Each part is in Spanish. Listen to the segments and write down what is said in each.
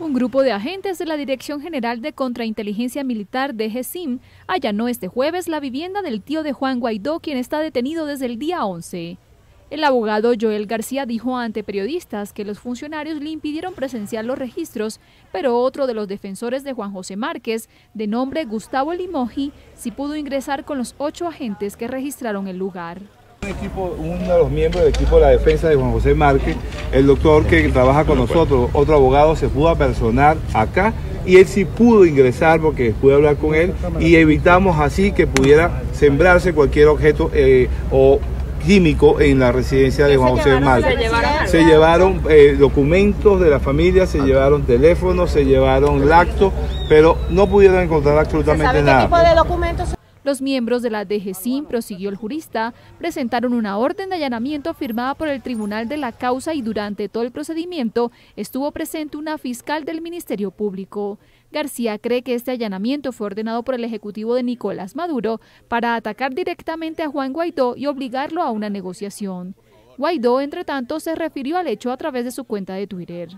Un grupo de agentes de la Dirección General de Contrainteligencia Militar de GESIM allanó este jueves la vivienda del tío de Juan Guaidó, quien está detenido desde el día 11. El abogado Joel García dijo ante periodistas que los funcionarios le impidieron presenciar los registros, pero otro de los defensores de Juan José Márquez, de nombre Gustavo Limoji, sí pudo ingresar con los ocho agentes que registraron el lugar equipo, uno de los miembros del equipo de la defensa de Juan José Márquez, el doctor que trabaja con nosotros, otro abogado, se pudo apersonar acá y él sí pudo ingresar porque pude hablar con él y evitamos así que pudiera sembrarse cualquier objeto eh, o químico en la residencia de Juan José Márquez. Se llevaron eh, documentos de la familia, se llevaron teléfonos, se llevaron lactos, pero no pudieron encontrar absolutamente nada. Los miembros de la DGCIN, prosiguió el jurista, presentaron una orden de allanamiento firmada por el Tribunal de la Causa y durante todo el procedimiento estuvo presente una fiscal del Ministerio Público. García cree que este allanamiento fue ordenado por el Ejecutivo de Nicolás Maduro para atacar directamente a Juan Guaidó y obligarlo a una negociación. Guaidó, entre tanto, se refirió al hecho a través de su cuenta de Twitter.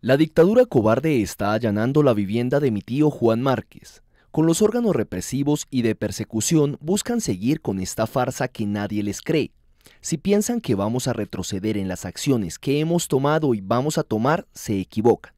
La dictadura cobarde está allanando la vivienda de mi tío Juan Márquez, con los órganos represivos y de persecución buscan seguir con esta farsa que nadie les cree. Si piensan que vamos a retroceder en las acciones que hemos tomado y vamos a tomar, se equivocan.